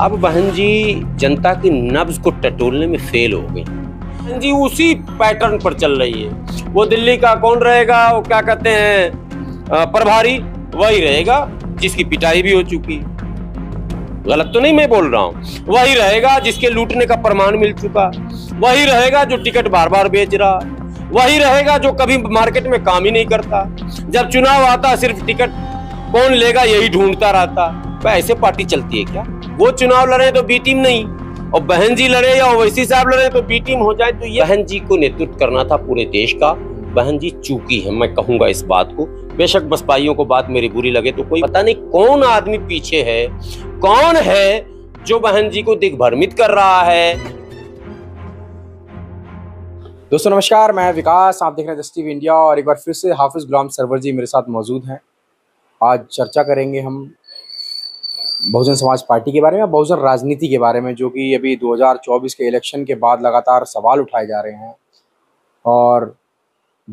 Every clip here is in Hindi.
अब बहन जी जनता की नब्ज को टटोलने में फेल हो गई बहन जी उसी पैटर्न पर चल रही है वो दिल्ली का कौन रहेगा वो क्या कहते हैं प्रभारी वही रहेगा जिसकी पिटाई भी हो चुकी गलत तो नहीं मैं बोल रहा हूँ वही रहेगा जिसके लूटने का प्रमाण मिल चुका वही रहेगा जो टिकट बार बार बेच रहा वही रहेगा जो कभी मार्केट में काम ही नहीं करता जब चुनाव आता सिर्फ टिकट कौन लेगा यही ढूंढता रहता ऐसे पार्टी चलती है क्या वो चुनाव लड़े तो बी टीम नहीं और बहन जी लड़े या ओवैसी साहब लड़े तो बी टीम हो जाए तो ये बहन जी को नेतृत्व करना था पूरे देश का बहन जी चूकी है मैं कहूंगा इस बात को बेशक बसपाइयों को बात मेरी बुरी लगे तो कोई पता नहीं कौन आदमी पीछे है कौन है जो बहन जी को दिग्भ्रमित कर रहा है दोस्तों नमस्कार मैं विकास आप देख रहे हैं जस्टिव इंडिया और एक बार फिर से हाफिज गुलाम सरवर जी मेरे साथ मौजूद हैं आज चर्चा करेंगे हम बहुजन समाज पार्टी के बारे में बहुजन राजनीति के बारे में जो कि अभी 2024 के इलेक्शन के बाद लगातार सवाल उठाए जा रहे हैं और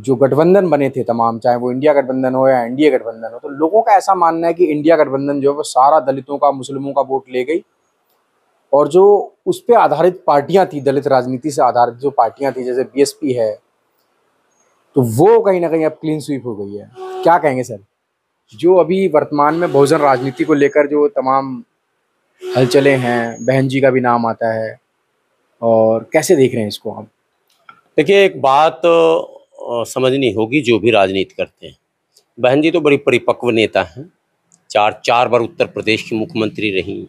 जो गठबंधन बने थे तमाम चाहे वो इंडिया गठबंधन हो या एनडीए गठबंधन हो तो लोगों का ऐसा मानना है कि इंडिया गठबंधन जो है वो सारा दलितों का मुस्लिमों का वोट ले गई और जो उस पर आधारित पार्टियां थी दलित राजनीति से आधारित जो पार्टियां थी जैसे बीएसपी है तो वो कहीं ना कहीं अब क्लीन स्वीप हो गई है क्या कहेंगे सर जो अभी वर्तमान में बहुजन राजनीति को लेकर जो तमाम हलचले हैं बहन जी का भी नाम आता है और कैसे देख रहे हैं इसको आप देखिए एक बात समझनी होगी जो भी राजनीति करते हैं बहन जी तो बड़ी परिपक्व नेता हैं चार चार बार उत्तर प्रदेश की मुख्यमंत्री रहीं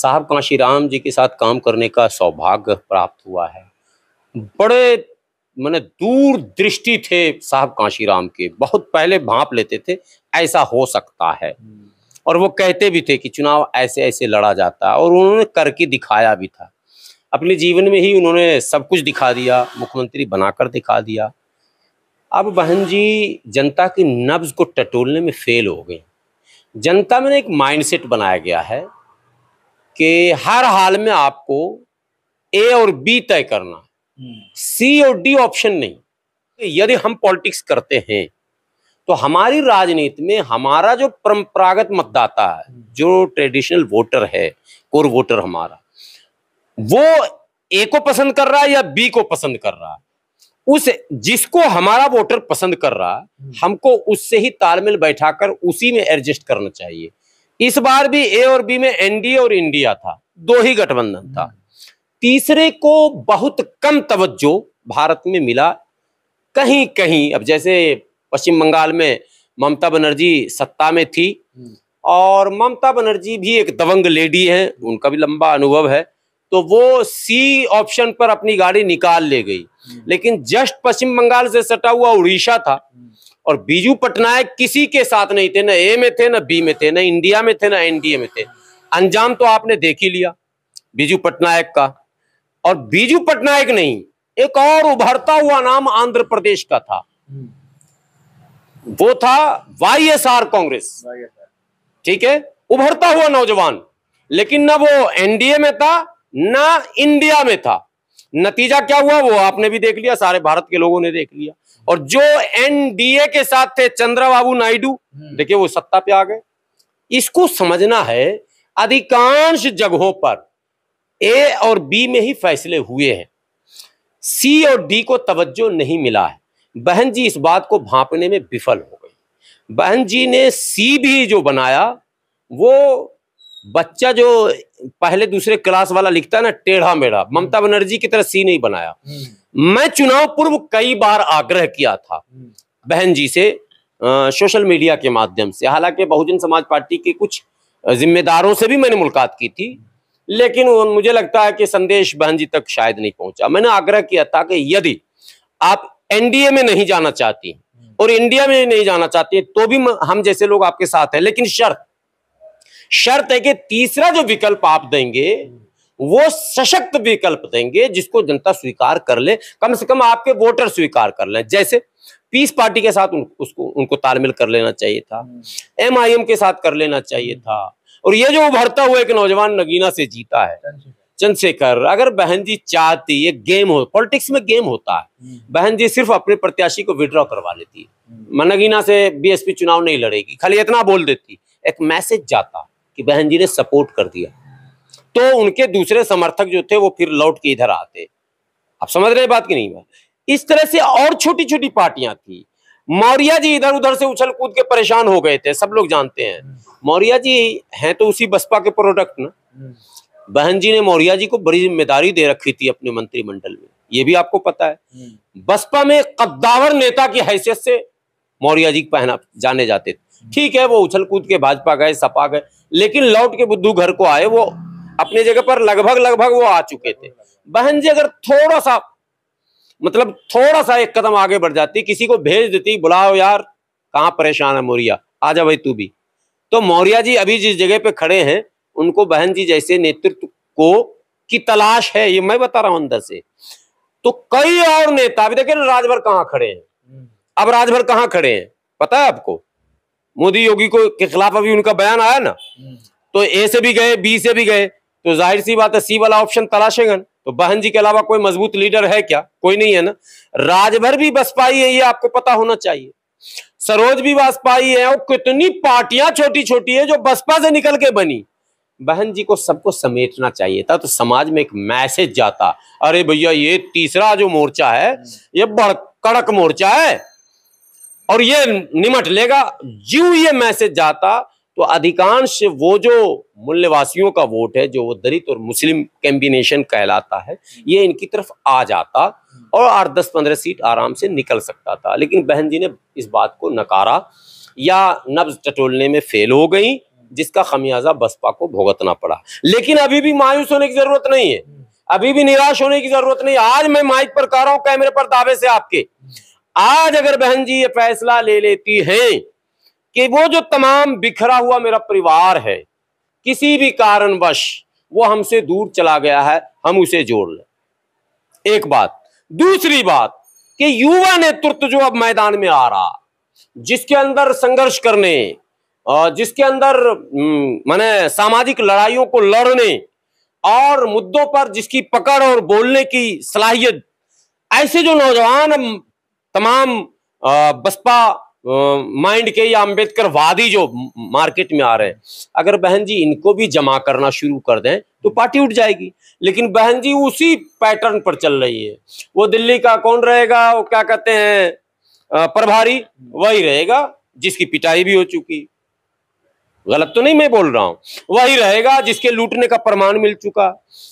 साहब राम जी के साथ काम करने का सौभाग्य प्राप्त हुआ है बड़े મને દૂર દ્રષ્ટિ تھے સાબ કાશીરામ કે બહુત પહેલે ભાપ લેતે تھے એસા હો સકતા હૈ ઓર વો કહેતે ભી تھے કે ચુનાવ એસે એસે લડા જાતા હૈ ઓર ઉનહોને કરકે દિખાયા ભી થા અપને જીવન મે હી ઉનહોને સબ કુછ દિખા દિયા મુખ્યમંત્રી બનાકર દિખા દિયા આપ બહનજી જનતા કી નબઝ કો ટટોલને મે ફેલ હો ગયે જનતા મેને એક માઇન્ડસેટ બનાયા ગયા હૈ કે હર હાલ મે આપકો એ ઓર બી તય karna सी और डी ऑप्शन नहीं यदि हम पॉलिटिक्स करते हैं तो हमारी राजनीति में हमारा जो परंपरागत मतदाता है जो ट्रेडिशनल वोटर है कोर वोटर हमारा वो ए को पसंद कर रहा है या बी को पसंद कर रहा है उस जिसको हमारा वोटर पसंद कर रहा है हम्म। हमको उससे ही तालमेल बैठाकर उसी में एडजस्ट करना चाहिए इस बार भी ए और बी में एनडीए और इंडिया था दो ही गठबंधन था हम्म। तीसरे को बहुत कम तवज्जो भारत में मिला कहीं कहीं अब जैसे पश्चिम बंगाल में ममता बनर्जी सत्ता में थी हम्म। और ममता बनर्जी भी एक दबंग लेडी हैं उनका भी लंबा अनुभव है तो वो सी ऑप्शन पर अपनी गाड़ी निकाल ले गई हम्म। लेकिन जस्ट पश्चिम बंगाल से सटा हुआ उड़ीसा था हम्म। और बीजू पटनायक किसी के साथ नहीं थे ना ए में थे ना बी में थे ना इंडिया में थे ना एनडीए में थे अंजाम तो आपने देख ही लिया बीजू पटनायक का और बीजू पटनायक नहीं एक और उभरता हुआ नाम आंध्र प्रदेश का था वो था वाईएसआर कांग्रेस ठीक है उभरता हुआ नौजवान लेकिन ना वो एनडीए में था ना इंडिया में था नतीजा क्या हुआ वो आपने भी देख लिया सारे भारत के लोगों ने देख लिया और जो एनडीए के साथ थे चंद्रबाबू नायडू हम्म। देखिए वो सत्ता पे आ गए इसको समझना है अधिकांश जगहों पर ए और बी में ही फैसले हुए हैं सी और डी को तवज्जो नहीं मिला है बहन जी इस बात को भांपने में विफल हो गई बहन जी ने सी भी जो बनाया वो बच्चा जो पहले दूसरे क्लास वाला लिखता है ना टेढ़ा मेढ़ा हम्म। ममता बनर्जी की तरह सी नहीं बनाया हम्म। मैं चुनाव पूर्व कई बार आग्रह किया था हम्म। बहन जी से आ, सोशल मीडिया के माध्यम से हालांकि बहुजन समाज पार्टी के कुछ जिम्मेदारों से भी मैंने मुलाकात की थी लेकिन वो मुझे लगता है कि संदेश बहन जी तक शायद नहीं पहुंचा मैंने आग्रह किया था कि यदि आप एनडीए में नहीं जाना चाहती हम्म। और इंडिया में नहीं जाना चाहती तो भी हम जैसे लोग आपके साथ हैं लेकिन शर्त शर्त है कि तीसरा जो विकल्प आप देंगे हम्म। वो सशक्त विकल्प देंगे जिसको जनता स्वीकार कर ले कम से कम आपके वोटर स्वीकार कर ले जैसे पीस पार्टी के साथ उन, उसको उनको तालमेल कर लेना चाहिए था हम्म। एमआईएम के साथ कर लेना चाहिए था और ये जो उभरता हुआ एक नौजवान नगीना से जीता है हाँ चंद्रशेखर अगर बहन जी चाहती ये गेम हो पॉलिटिक्स में गेम होता है हम्म। बहन जी सिर्फ अपने प्रत्याशी को विड्रॉ करवा लेती है हम्म। नगीना से बीएसपी चुनाव नहीं लड़ेगी खाली इतना बोल देती एक मैसेज जाता कि बहन जी ने सपोर्ट कर दिया तो उनके दूसरे समर्थक जो थे वो फिर लौट के इधर आते आप समझ रहे बात की नहीं बात इस तरह से और छोटी छोटी पार्टियां थी मौर्या जी इधर उधर से उछल कूद के परेशान हो गए थे सब लोग जानते हैं मौर्या जी हैं तो उसी बसपा के प्रोडक्ट ना बहन जी ने मौर्या जी को बड़ी जिम्मेदारी दे रखी थी अपने मंत्रिमंडल में ये भी आपको पता है बसपा में कद्दावर नेता की हैसियत से मौर्या जी पहना जाने जाते थे ठीक है वो उछल कूद के भाजपा गए सपा गए लेकिन लौट के बुद्धू घर को आए वो अपने जगह पर लगभग लगभग वो आ चुके थे बहन जी अगर थोड़ा सा मतलब थोड़ा सा एक कदम आगे बढ़ जाती किसी को भेज देती बुलाओ यार कहाँ परेशान है मौर्या जा भाई तू भी तो मौर्या जी अभी जिस जगह पे खड़े हैं उनको बहन जी जैसे नेतृत्व को की तलाश है ये मैं बता रहा हूं अंदर से तो कई और नेता अभी ना राजभर कहाँ खड़े हैं हम्म। अब राजभर कहाँ खड़े हैं पता है आपको मोदी योगी को के खिलाफ अभी उनका बयान आया ना हम्म। तो ए से भी गए बी से भी गए तो जाहिर सी बात है सी वाला ऑप्शन तलाशेगन तो बहन जी के अलावा कोई मजबूत लीडर है क्या कोई नहीं है ना राजभर भी बसपाई है ये आपको पता होना चाहिए सरोज भी बसपाई है और कितनी पार्टियां छोटी छोटी है जो बसपा से निकल के बनी बहन जी को सबको समेटना चाहिए था तो समाज में एक मैसेज जाता अरे भैया ये तीसरा जो मोर्चा है ये बड़ कड़क मोर्चा है और ये निमट लेगा जीव ये मैसेज जाता तो अधिकांश वो जो मूल्यवासियों का वोट है जो वो दलित और मुस्लिम कैम्बिनेशन कहलाता है ये इनकी तरफ आ जाता और आठ दस पंद्रह सीट आराम से निकल सकता था लेकिन बहन जी ने इस बात को नकारा या नब्ज टटोलने में फेल हो गई जिसका खमियाजा बसपा को भुगतना पड़ा लेकिन अभी भी मायूस होने की जरूरत नहीं है अभी भी निराश होने की जरूरत नहीं आज मैं माइक पर कह रहा हूं कैमरे पर दावे से आपके आज अगर बहन जी ये फैसला ले लेती हैं कि वो जो तमाम बिखरा हुआ मेरा परिवार है किसी भी कारणवश वो हमसे दूर चला गया है हम उसे जोड़ लें एक बात दूसरी बात कि युवा नेतृत्व जो अब मैदान में आ रहा जिसके अंदर संघर्ष करने और जिसके अंदर माने सामाजिक लड़ाइयों को लड़ने और मुद्दों पर जिसकी पकड़ और बोलने की सलाहियत ऐसे जो नौजवान तमाम बसपा माइंड के या अम्बेडकर वादी जो मार्केट में आ रहे हैं अगर बहन जी इनको भी जमा करना शुरू कर दें तो पार्टी उठ जाएगी लेकिन बहन जी उसी पैटर्न पर चल रही है वो दिल्ली का कौन रहेगा वो क्या कहते हैं प्रभारी वही रहेगा जिसकी पिटाई भी हो चुकी गलत तो नहीं मैं बोल रहा हूं वही रहेगा जिसके लूटने का प्रमाण मिल चुका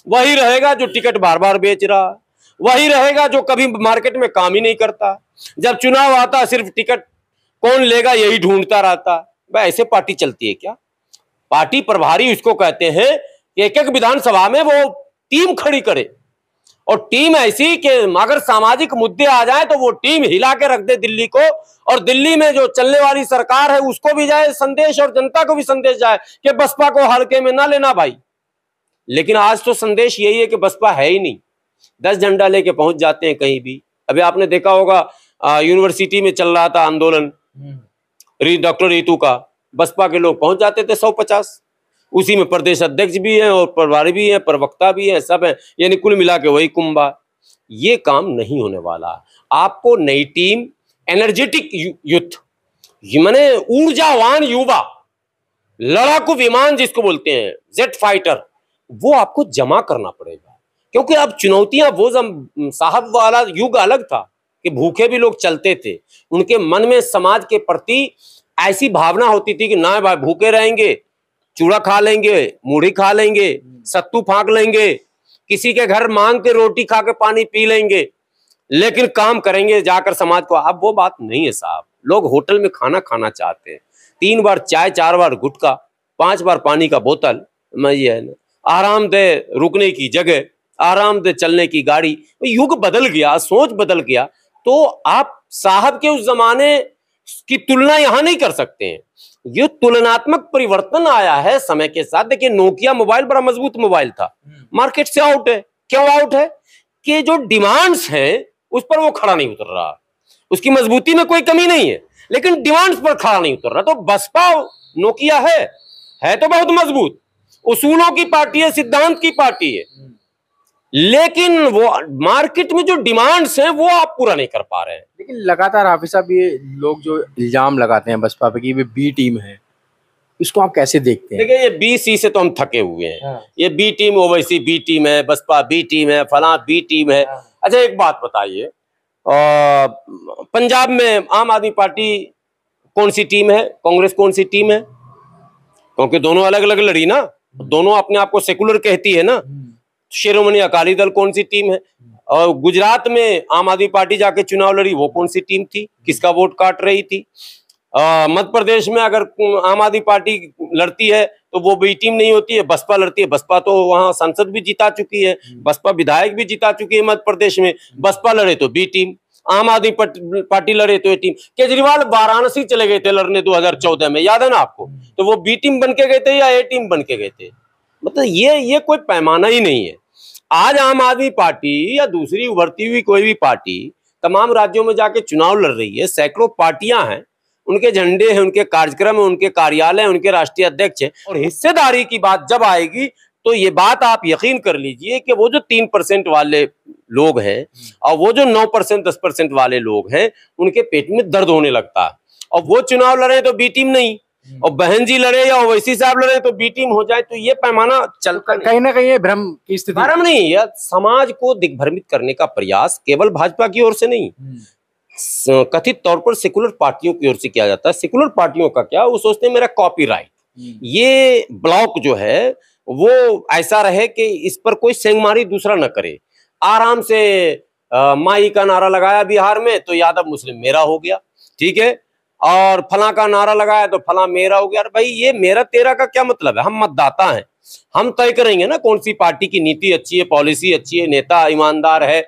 वही रहेगा जो टिकट बार बार बेच रहा वही रहेगा जो कभी मार्केट में काम ही नहीं करता जब चुनाव आता सिर्फ टिकट कौन लेगा यही ढूंढता रहता भाई ऐसे पार्टी चलती है क्या पार्टी प्रभारी उसको कहते हैं कि एक एक विधानसभा में वो टीम खड़ी करे और टीम ऐसी कि अगर सामाजिक मुद्दे आ जाए तो वो टीम हिला के रख दे दिल्ली को और दिल्ली में जो चलने वाली सरकार है उसको भी जाए संदेश और जनता को भी संदेश जाए कि बसपा को हल्के में ना लेना भाई लेकिन आज तो संदेश यही है कि बसपा है ही नहीं दस झंडा लेके पहुंच जाते हैं कहीं भी अभी आपने देखा होगा यूनिवर्सिटी में चल रहा था आंदोलन डॉक्टर रितु का बसपा के लोग पहुंच जाते थे सौ पचास उसी में प्रदेश अध्यक्ष भी हैं और प्रभारी भी हैं प्रवक्ता भी हैं सब हैं यानी कुल मिला के वही कुंभा ये काम नहीं होने वाला आपको नई टीम एनर्जेटिक यूथ मैंने ऊर्जावान युवा लड़ाकू विमान जिसको बोलते हैं जेट फाइटर वो आपको जमा करना पड़ेगा क्योंकि अब चुनौतियां वो साहब वाला युग अलग था कि भूखे भी लोग चलते थे उनके मन में समाज के प्रति ऐसी भावना होती थी कि ना भाई भूखे रहेंगे चूड़ा खा लेंगे मूढ़ी खा लेंगे सत्तू फाक लेंगे किसी के घर मांग के रोटी खा के पानी पी लेंगे लेकिन काम करेंगे जाकर समाज को अब वो बात नहीं है साहब लोग होटल में खाना खाना चाहते हैं तीन बार चाय चार बार गुटका पांच बार पानी का बोतल ये है ना दे रुकने की जगह आराम दे चलने की गाड़ी युग बदल गया सोच बदल गया तो आप साहब के उस जमाने की तुलना यहां नहीं कर सकते हैं ये तुलनात्मक परिवर्तन आया है समय के साथ देखिए नोकिया मोबाइल बड़ा मजबूत मोबाइल था मार्केट हम्म। से आउट है क्यों आउट है कि जो डिमांड्स हैं उस पर वो खड़ा नहीं उतर रहा उसकी मजबूती में कोई कमी नहीं है लेकिन डिमांड्स पर खड़ा नहीं उतर रहा तो बसपा नोकिया है है तो बहुत मजबूत उसूलों की पार्टी है सिद्धांत की पार्टी है हम्म। लेकिन वो मार्केट में जो डिमांड्स हैं वो आप पूरा नहीं कर पा रहे हैं लेकिन लगातार हाफिज साहब ये लोग जो इल्जाम लगाते हैं बसपा पे की बी टीम है इसको आप कैसे देखते हैं देखिए ये बी सी से तो हम थके हुए हैं हाँ। ये B team Owaisi B team है बसपा बी टीम है फला बी टीम है हाँ। अच्छा एक बात बताइए पंजाब में आम आदमी पार्टी कौन सी टीम है कांग्रेस कौन सी टीम है क्योंकि दोनों अलग अलग लड़ी ना दोनों अपने आप को सेकुलर कहती है ना हम्म। शिरोमणि अकाली दल कौन सी टीम है और गुजरात में आम आदमी पार्टी जाके चुनाव लड़ी वो कौन सी टीम थी किसका वोट काट रही थी मध्य प्रदेश में अगर आम आदमी पार्टी लड़ती है तो वो भी टीम नहीं होती है बसपा लड़ती है बसपा तो वहाँ सांसद भी जीता चुकी है बसपा विधायक भी जिता चुकी है मध्य प्रदेश में बसपा लड़े तो बी टीम आम आदमी पार्टी लड़े तो ये टीम केजरीवाल वाराणसी चले गए थे लड़ने 2014 में याद है ना आपको तो वो बी टीम बन के गए थे या ए टीम बन के गए थे मतलब ये ये कोई पैमाना ही नहीं है आज आम आदमी पार्टी या दूसरी उभरती हुई कोई भी पार्टी तमाम राज्यों में जाके चुनाव लड़ रही है सैकड़ों पार्टियां हैं उनके झंडे हैं उनके कार्यक्रम है उनके कार्यालय उनके राष्ट्रीय अध्यक्ष हैं और हिस्सेदारी की बात जब आएगी तो ये बात आप यकीन कर लीजिए कि वो जो तीन परसेंट वाले लोग हैं और वो जो नौ परसेंट दस परसेंट वाले लोग हैं उनके पेट में दर्द होने लगता है और वो चुनाव लड़े तो बी टीम नहीं हम्म। और बहन जी लड़े या ओवैसी साहब लड़े तो बी टीम हो जाए तो ये पैमाना चलता कहीं ना कहीं भ्रम की स्थिति भ्रम नहीं यह समाज को दिग्भ्रमित करने का प्रयास केवल भाजपा की ओर से नहीं हम्म। कथित तौर पर सेकुलर पार्टियों की ओर से किया जाता है सेकुलर पार्टियों का क्या वो सोचते हैं मेरा कॉपी हम्म। ये ब्लॉक जो है वो ऐसा रहे कि इस पर कोई सेंगमारी दूसरा ना करे आराम से माई का नारा लगाया बिहार में तो यादव मुस्लिम मेरा हो गया ठीक है और फला का नारा लगाया तो फला मेरा हो गया अरे भाई ये मेरा तेरा का क्या मतलब है हम मतदाता हैं हम तय करेंगे ना कौन सी पार्टी की नीति अच्छी है पॉलिसी अच्छी है नेता ईमानदार है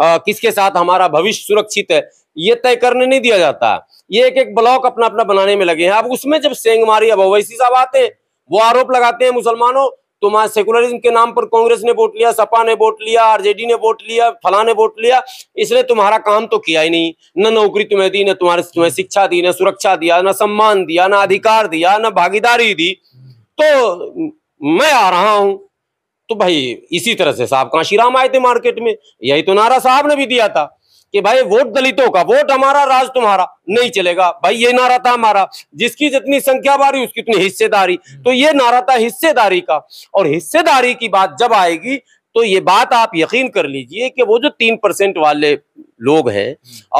आ, किसके साथ हमारा भविष्य सुरक्षित है ये तय करने नहीं दिया जाता ये एक एक ब्लॉक अपना अपना बनाने में लगे हैं अब उसमें जब सेंगमारी अब ओवैसी साहब आते हैं वो आरोप लगाते हैं मुसलमानों तो वहां सेकुलरिज्म के नाम पर कांग्रेस ने वोट लिया सपा ने वोट लिया आरजेडी ने वोट लिया फला ने वोट लिया इसने तुम्हारा काम तो किया ही नहीं न नौकरी तुम्हें दी न तुम्हारे तुम्हें शिक्षा दी न सुरक्षा दिया न सम्मान दिया न अधिकार दिया न भागीदारी दी तो मैं आ रहा हूं तो भाई इसी तरह से साहब काशीराम आए थे मार्केट में यही तो नारा साहब ने भी दिया था कि भाई वोट दलितों का वोट हमारा राज तुम्हारा नहीं चलेगा भाई ये नारा था हमारा जिसकी जितनी संख्या बारी उसकी उतनी हिस्सेदारी तो ये नारा था हिस्सेदारी का और हिस्सेदारी की बात जब आएगी तो ये बात आप यकीन कर लीजिए कि वो जो तीन परसेंट वाले लोग हैं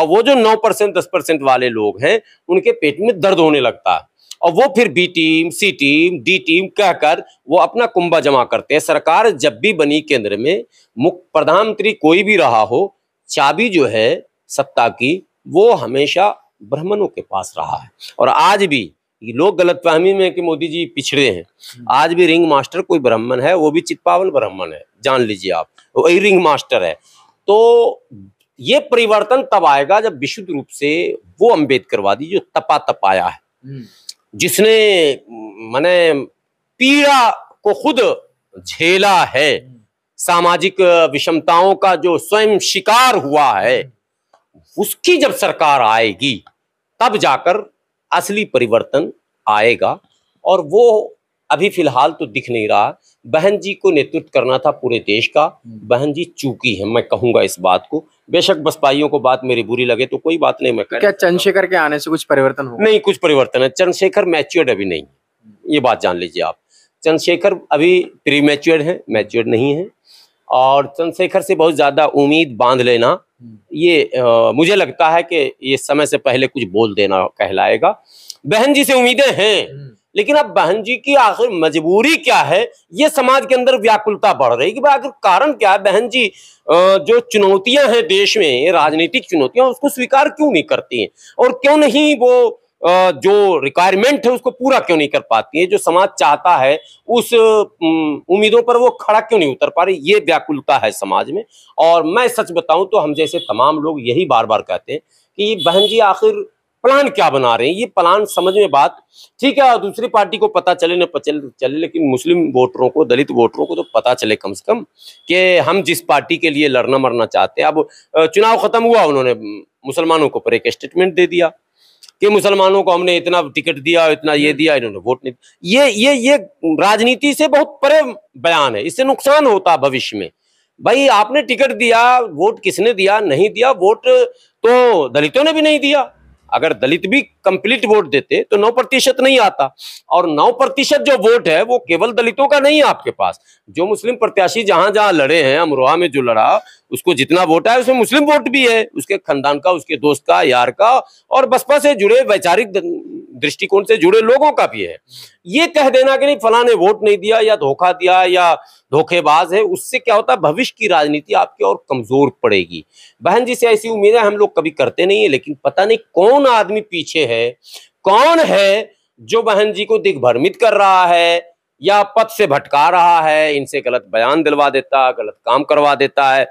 और वो जो नौ परसेंट दस परसेंट वाले लोग हैं उनके पेट में दर्द होने लगता है और वो फिर B team C team D team कहकर वो अपना कुंभा जमा करते हैं सरकार जब भी बनी केंद्र में मुख्य प्रधानमंत्री कोई भी रहा हो चाबी जो है सत्ता की वो हमेशा ब्राह्मणों के पास रहा है और आज भी लोग गलतफहमी में कि मोदी जी पिछड़े हैं हम्म। आज भी रिंग मास्टर कोई ब्राह्मण है वो भी चित्पावन ब्राह्मण है जान लीजिए आप वही रिंग मास्टर है तो ये परिवर्तन तब आएगा जब विशुद्ध रूप से वो वादी जो तपा तपाया है हम्म। जिसने मैने पीड़ा को खुद झेला है सामाजिक विषमताओं का जो स्वयं शिकार हुआ है उसकी जब सरकार आएगी तब जाकर असली परिवर्तन आएगा और वो अभी फिलहाल तो दिख नहीं रहा बहन जी को नेतृत्व करना था पूरे देश का बहन जी चूकी है मैं कहूंगा इस बात को बेशक बसपाइयों को बात मेरी बुरी लगे तो कोई बात नहीं मैं क्या चंद्रशेखर के आने से कुछ परिवर्तन हो नहीं कुछ परिवर्तन है चंद्रशेखर मैच्योर्ड अभी नहीं ये बात जान लीजिए आप चंद्रशेखर अभी प्री मैच्योर्ड है मैच्योर्ड नहीं है और चंद्रशेखर से बहुत ज़्यादा उम्मीद बांध लेना ये आ, मुझे लगता है कि ये समय से पहले कुछ बोल देना कहलाएगा बहन जी से उम्मीदें हैं लेकिन अब बहन जी की आखिर मजबूरी क्या है ये समाज के अंदर व्याकुलता बढ़ रही कि आखिर कारण क्या है बहन जी जो चुनौतियां हैं देश में राजनीतिक चुनौतियां उसको स्वीकार क्यों नहीं करती हैं और क्यों नहीं वो जो रिक्वायरमेंट है उसको पूरा क्यों नहीं कर पाती है जो समाज चाहता है उस उम्मीदों पर वो खड़ा क्यों नहीं उतर पा रही ये व्याकुलता है समाज में और मैं सच बताऊं तो हम जैसे तमाम लोग यही बार बार कहते हैं कि बहन जी आखिर प्लान क्या बना रहे हैं ये प्लान समझ में बात ठीक है दूसरी पार्टी को पता चले न चले, चले लेकिन मुस्लिम वोटरों को दलित वोटरों को तो पता चले कम से कम कि हम जिस पार्टी के लिए लड़ना मरना चाहते हैं अब चुनाव खत्म हुआ उन्होंने मुसलमानों को पर एक स्टेटमेंट दे दिया कि मुसलमानों को हमने इतना टिकट दिया इतना ये दिया इन्होंने वोट नहीं ये ये ये राजनीति से बहुत परे बयान है इससे नुकसान होता भविष्य में भाई आपने टिकट दिया वोट किसने दिया नहीं दिया वोट तो दलितों ने भी नहीं दिया अगर दलित भी कंप्लीट वोट देते तो नौ प्रतिशत नहीं आता और नौ प्रतिशत जो वोट है वो केवल दलितों का नहीं है आपके पास जो मुस्लिम प्रत्याशी जहां जहां लड़े हैं अमरोहा में जो लड़ा उसको जितना वोट आया उसमें मुस्लिम वोट भी है उसके खानदान का उसके दोस्त का यार का और बसपा से जुड़े वैचारिक दृष्टिकोण से जुड़े लोगों का भी है ये कह देना कि नहीं फला ने वोट नहीं दिया या धोखा दिया या धोखेबाज है उससे क्या होता है भविष्य की राजनीति आपकी और कमजोर पड़ेगी बहन जी से ऐसी उम्मीद है हम लोग कभी करते नहीं है लेकिन पता नहीं कौन आदमी पीछे है कौन है जो बहन जी को दिग्भ्रमित कर रहा है या पद से भटका रहा है इनसे गलत बयान दिलवा देता गलत काम करवा देता है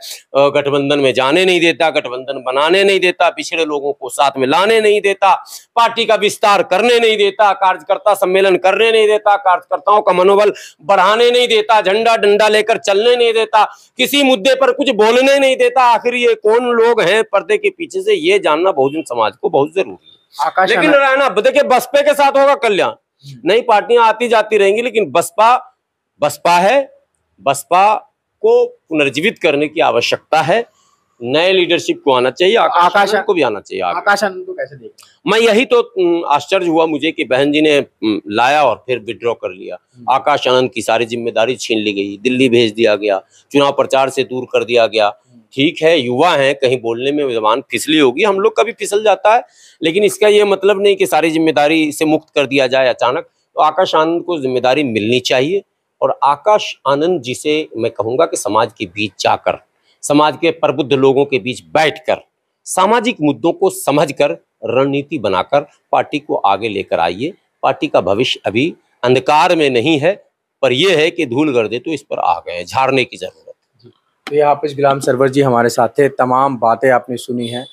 गठबंधन में जाने नहीं देता गठबंधन बनाने नहीं देता पिछड़े लोगों को साथ में लाने नहीं देता पार्टी का विस्तार करने नहीं देता कार्यकर्ता सम्मेलन करने नहीं देता कार्यकर्ताओं का मनोबल बढ़ाने नहीं देता झंडा डंडा लेकर चलने नहीं देता किसी मुद्दे पर कुछ बोलने नहीं देता आखिर ये कौन लोग हैं पर्दे के पीछे से ये जानना बहुजन समाज को बहुत जरूरी है लेकिन रायना देखिए बसपे के साथ होगा कल्याण हम्म। नई पार्टियां आती जाती रहेंगी लेकिन बसपा बसपा है बसपा को पुनर्जीवित करने की आवश्यकता है नए लीडरशिप को आना चाहिए आकाश को भी आना चाहिए आकाश आनंद को कैसे देखा मैं यही तो आश्चर्य हुआ मुझे कि बहन जी ने लाया और फिर विड्रॉ कर लिया हम्म। आकाश आनंद की सारी जिम्मेदारी छीन ली गई दिल्ली भेज दिया गया चुनाव प्रचार से दूर कर दिया गया ठीक है युवा हैं कहीं बोलने में जबान फिसली होगी हम लोग का भी फिसल जाता है लेकिन इसका ये मतलब नहीं कि सारी जिम्मेदारी से मुक्त कर दिया जाए अचानक तो आकाश आनंद को जिम्मेदारी मिलनी चाहिए और आकाश आनंद जिसे मैं कहूँगा कि समाज के बीच जाकर समाज के प्रबुद्ध लोगों के बीच बैठ सामाजिक मुद्दों को समझ रणनीति बनाकर पार्टी को आगे लेकर आइए पार्टी का भविष्य अभी अंधकार में नहीं है पर यह है कि धूल गर्दे तो इस पर आ गए झाड़ने की जरूरत तो ये हाफिज गुलाम सरवर जी हमारे साथ थे तमाम बातें आपने सुनी हैं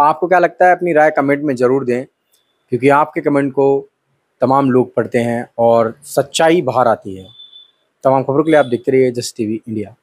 आपको क्या लगता है अपनी राय कमेंट में ज़रूर दें क्योंकि आपके कमेंट को तमाम लोग पढ़ते हैं और सच्चाई बाहर आती है तमाम खबरों के लिए आप देखते रहिए जस्ट टी इंडिया